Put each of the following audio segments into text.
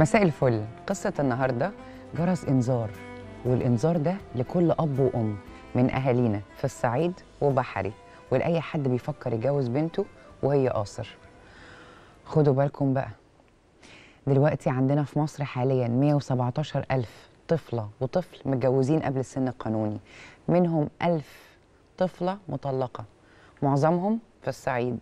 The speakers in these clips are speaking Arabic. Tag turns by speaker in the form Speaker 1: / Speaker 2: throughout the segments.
Speaker 1: مساء الفل قصة النهاردة جرس إنذار والإنذار ده لكل أب وأم من أهالينا في الصعيد وبحري ولأي حد بيفكر يتجوز بنته وهي قاصر خدوا بالكم بقى دلوقتي عندنا في مصر حاليا 117 ألف طفلة وطفل متجوزين قبل السن القانوني منهم ألف طفلة مطلقة معظمهم في الصعيد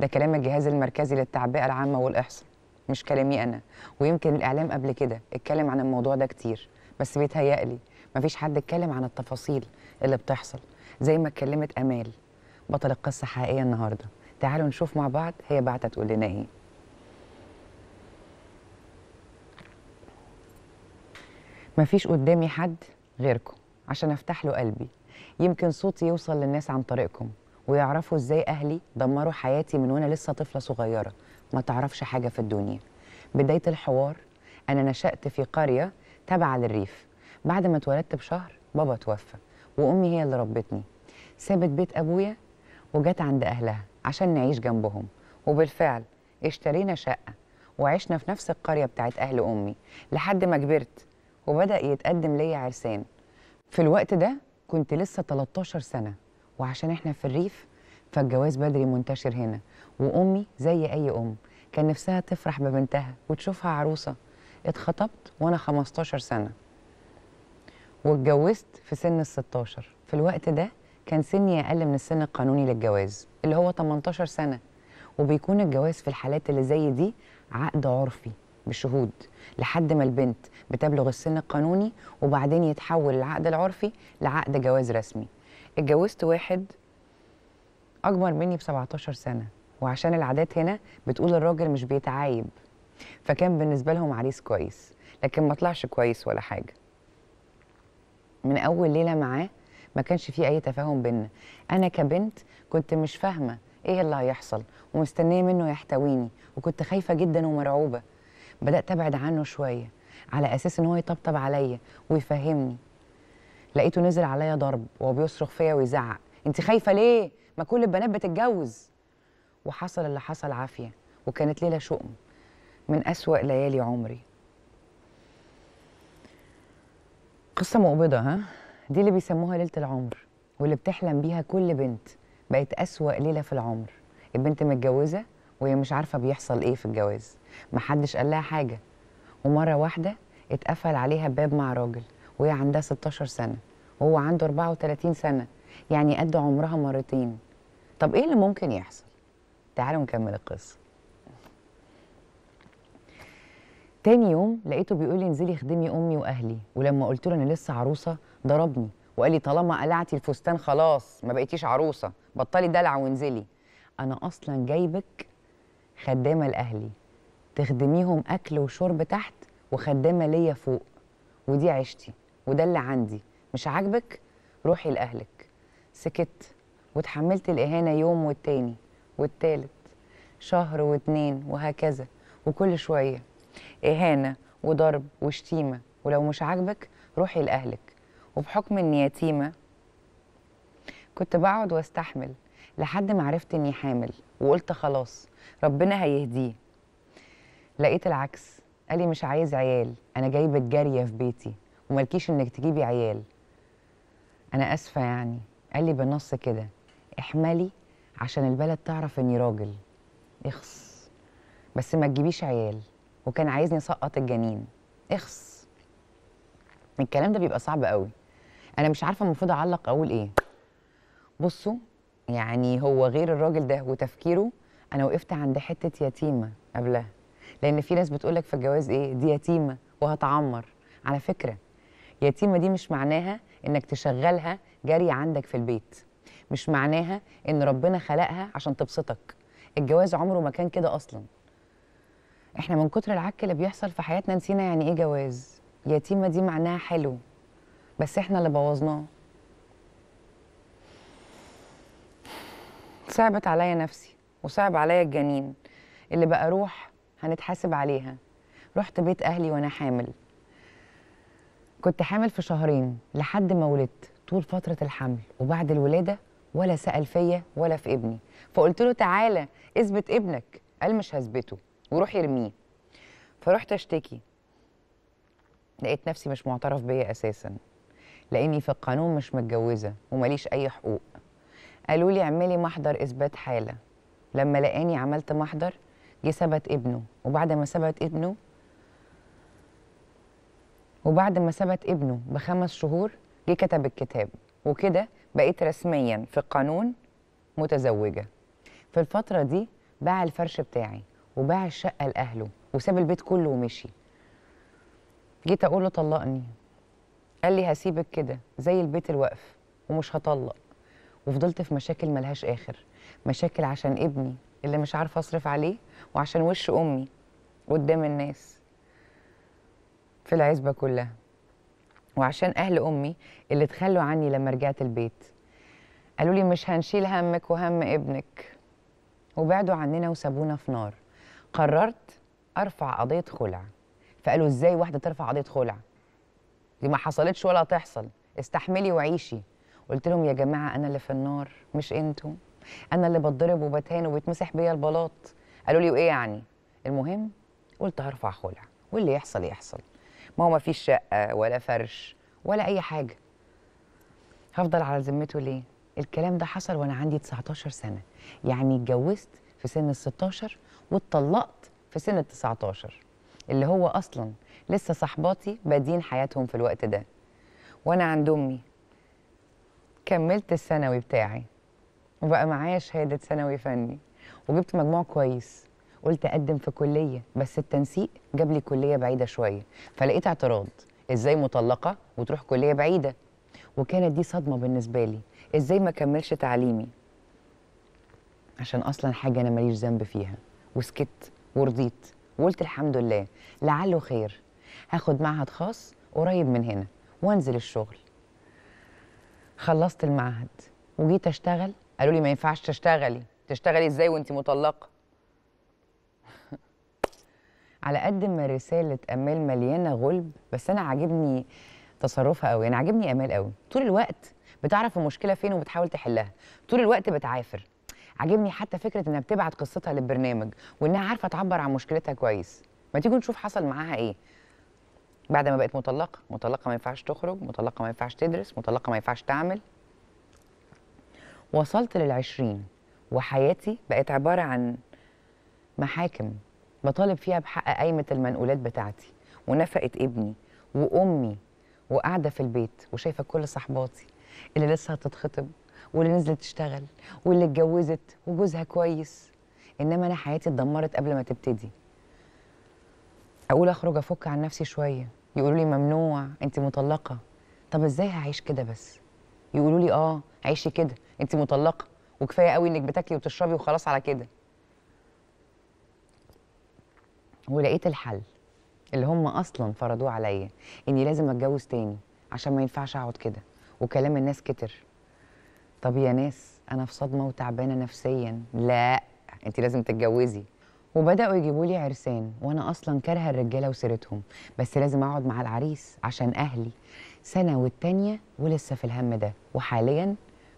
Speaker 1: ده كلام الجهاز المركزي للتعبئة العامة والإحصاء مش كلامي انا ويمكن الاعلام قبل كده اتكلم عن الموضوع ده كتير بس بيتهيألي مفيش حد اتكلم عن التفاصيل اللي بتحصل زي ما اتكلمت امال بطل القصه حقيقيه النهارده تعالوا نشوف مع بعض هي بعتت تقول لنا ايه مفيش قدامي حد غيركم عشان افتح له قلبي يمكن صوتي يوصل للناس عن طريقكم ويعرفوا ازاي اهلي دمروا حياتي من وانا لسه طفله صغيره ما تعرفش حاجة في الدنيا بداية الحوار أنا نشأت في قرية تابعة للريف بعد ما اتولدت بشهر بابا توفى وأمي هي اللي ربتني سابت بيت أبويا وجت عند أهلها عشان نعيش جنبهم وبالفعل اشترينا شقة وعشنا في نفس القرية بتاعت أهل أمي لحد ما كبرت وبدأ يتقدم ليا عرسان في الوقت ده كنت لسه 13 سنة وعشان احنا في الريف فالجواز بدري منتشر هنا وأمي زي أي أم كان نفسها تفرح ببنتها وتشوفها عروسه اتخطبت وانا 15 سنه واتجوزت في سن ال 16 في الوقت ده كان سني اقل من السن القانوني للجواز اللي هو 18 سنه وبيكون الجواز في الحالات اللي زي دي عقد عرفي بشهود لحد ما البنت بتبلغ السن القانوني وبعدين يتحول العقد العرفي لعقد جواز رسمي اتجوزت واحد اكبر مني ب 17 سنه وعشان العادات هنا بتقول الراجل مش بيتعايب فكان بالنسبه لهم عريس كويس لكن ما طلعش كويس ولا حاجه من اول ليله معاه ما كانش فيه اي تفاهم بينا انا كبنت كنت مش فاهمه ايه اللي هيحصل ومستنيه منه يحتويني وكنت خايفه جدا ومرعوبه بدات ابعد عنه شويه على اساس ان هو يطبطب عليا ويفهمني لقيته نزل عليا ضرب وهو بيصرخ فيا ويزعق انت خايفه ليه ما كل البنات بتتجوز وحصل اللي حصل عافية وكانت ليلة شؤم من أسوأ ليالي عمري قصة مقبضة ها دي اللي بيسموها ليلة العمر واللي بتحلم بيها كل بنت بقت أسوأ ليلة في العمر البنت متجوزة وهي مش عارفة بيحصل إيه في الجواز محدش قال لها حاجة ومرة واحدة اتقفل عليها باب مع راجل وهي عندها 16 سنة وهو عنده 34 سنة يعني قد عمرها مرتين طب إيه اللي ممكن يحصل؟ تعالوا نكمل القصه تاني يوم لقيته بيقول لي انزلي خدمي امي واهلي ولما قلت له انا لسه عروسه ضربني وقال لي طالما قلعتي الفستان خلاص ما بقيتيش عروسه بطلي دلع وانزلي انا اصلا جايبك خدامه لاهلي تخدميهم اكل وشرب تحت وخدامه ليا فوق ودي عيشتي وده اللي عندي مش عاجبك روحي لاهلك سكت وتحملت الاهانه يوم والتاني والتالت شهر واتنين وهكذا وكل شوية إهانة وضرب وشتيمة ولو مش عاجبك روحي لأهلك وبحكم إني يتيمة كنت بقعد واستحمل لحد ما عرفت إني حامل وقلت خلاص ربنا هيهديه لقيت العكس قال لي مش عايز عيال أنا جايبة جارية في بيتي وملكيش إنك تجيبي عيال أنا آسفة يعني قال لي بالنص كده احملي عشان البلد تعرف اني راجل اخس بس ما تجيبيش عيال وكان عايزني اسقط الجنين اخس الكلام ده بيبقى صعب قوي انا مش عارفه المفروض اعلق اقول ايه بصوا يعني هو غير الراجل ده وتفكيره انا وقفت عند حته يتيمه قبلها لان في ناس بتقولك في الجواز ايه دي يتيمه وهتعمر على فكره يتيمه دي مش معناها انك تشغلها جري عندك في البيت مش معناها ان ربنا خلقها عشان تبسطك الجواز عمره ما كان كده اصلا احنا من كتر العك اللي بيحصل في حياتنا نسينا يعني ايه جواز يتيمه دي معناها حلو بس احنا اللي بوظناه صعبت عليا نفسي وصعب عليا الجنين اللي بقى روح هنتحاسب عليها رحت بيت اهلي وانا حامل كنت حامل في شهرين لحد ما ولدت طول فتره الحمل وبعد الولاده ولا سال فيا ولا في ابني فقلت له تعالى اثبت ابنك قال مش هثبته وروح يرميه فرحت اشتكي لقيت نفسي مش معترف بيا اساسا لاني في القانون مش متجوزه ومليش اي حقوق قالوا لي اعملي محضر اثبات حاله لما لقاني عملت محضر جه ثبت ابنه وبعد ما ثبت ابنه وبعد ما ثبت ابنه بخمس شهور جه كتب الكتاب وكده بقيت رسميا في القانون متزوجه في الفتره دي باع الفرش بتاعي وباع الشقه لاهله وساب البيت كله ومشي جيت اقول له طلقني قال لي هسيبك كده زي البيت الوقف ومش هطلق وفضلت في مشاكل ملهاش اخر مشاكل عشان ابني اللي مش عارفه اصرف عليه وعشان وش امي قدام الناس في العزبه كلها وعشان أهل أمي اللي تخلوا عني لما رجعت البيت قالوا لي مش هنشيل همك وهم ابنك وبعدوا عننا وسابونا في نار قررت أرفع قضية خلع فقالوا إزاي واحدة ترفع قضية خلع دي ما حصلتش ولا تحصل استحملي وعيشي قلت لهم يا جماعة أنا اللي في النار مش أنتوا أنا اللي بتضرب وبتهان وبيتمسح بيا البلاط قالوا لي وإيه يعني المهم قلت هرفع خلع واللي يحصل يحصل ما هو ما فيش شقه ولا فرش ولا اي حاجه هفضل على ذمته ليه الكلام ده حصل وانا عندي 19 سنه يعني اتجوزت في سن ال 16 واتطلقت في سن ال 19 اللي هو اصلا لسه صحباتي بادين حياتهم في الوقت ده وانا عند امي كملت الثانوي بتاعي وبقى معايا شهاده ثانوي فني وجبت مجموع كويس قلت اقدم في كليه بس التنسيق جاب لي كليه بعيده شويه فلقيت اعتراض ازاي مطلقه وتروح كليه بعيده وكانت دي صدمه بالنسبه لي ازاي ما كملش تعليمي عشان اصلا حاجه انا ماليش ذنب فيها وسكت ورضيت وقلت الحمد لله لعله خير هاخد معهد خاص قريب من هنا وانزل الشغل خلصت المعهد وجيت اشتغل قالوا لي ما ينفعش تشتغلي تشتغلي ازاي وانت مطلقه على قد ما رساله امال مليانه غلب بس انا عاجبني تصرفها قوي انا عاجبني امال قوي طول الوقت بتعرف المشكله فين وبتحاول تحلها طول الوقت بتعافر عاجبني حتى فكره انها بتبعت قصتها للبرنامج وانها عارفه تعبر عن مشكلتها كويس ما تيجوا نشوف حصل معاها ايه بعد ما بقت مطلقه مطلقه ما ينفعش تخرج مطلقه ما ينفعش تدرس مطلقه ما ينفعش تعمل وصلت للعشرين وحياتي بقت عباره عن محاكم بطالب فيها بحق قايمه المنقولات بتاعتي ونفقه ابني وامي وقاعده في البيت وشايفه كل صحباتي اللي لسه هتتخطب واللي نزلت تشتغل واللي اتجوزت وجوزها كويس انما انا حياتي اتدمرت قبل ما تبتدي اقول اخرج افك عن نفسي شويه يقولوا لي ممنوع انت مطلقه طب ازاي هعيش كده بس يقولوا لي اه عيشي كده انت مطلقه وكفايه قوي انك بتاكلي وتشربي وخلاص على كده ولقيت الحل اللي هم اصلا فرضوه عليا اني لازم اتجوز تاني عشان ما ينفعش اقعد كده وكلام الناس كتر طب يا ناس انا في صدمه وتعبانه نفسيا لا انت لازم تتجوزي وبداوا يجيبوا لي عرسان وانا اصلا كارهه الرجاله وسيرتهم بس لازم اقعد مع العريس عشان اهلي سنه والتانيه ولسه في الهم ده وحاليا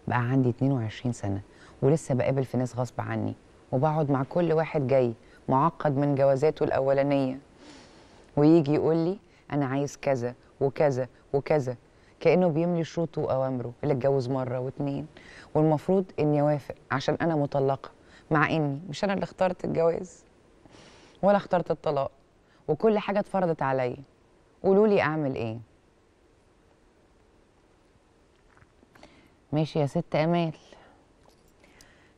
Speaker 1: بقى عندي 22 سنه ولسه بقابل في ناس غصب عني وبقعد مع كل واحد جاي معقد من جوازاته الاولانيه ويجي يقول لي انا عايز كذا وكذا وكذا كانه بيملي شروطه واوامره اللي اتجوز مره واتنين والمفروض اني اوافق عشان انا مطلقه مع اني مش انا اللي اخترت الجواز ولا اخترت الطلاق وكل حاجه اتفرضت عليا قولوا لي اعمل ايه ماشي يا ست امال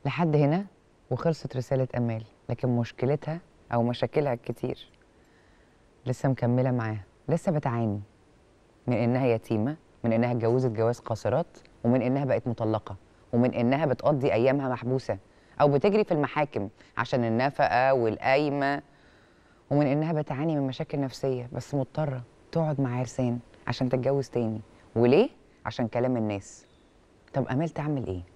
Speaker 1: لحد هنا وخلصت رساله امال لكن مشكلتها او مشاكلها الكتير لسه مكمله معاها لسه بتعاني من انها يتيمه من انها اتجوزت جواز قاصرات ومن انها بقت مطلقه ومن انها بتقضي ايامها محبوسه او بتجري في المحاكم عشان النفقه والقايمه ومن انها بتعاني من مشاكل نفسيه بس مضطره تقعد مع عرسان عشان تتجوز تاني وليه عشان كلام الناس طب امال تعمل ايه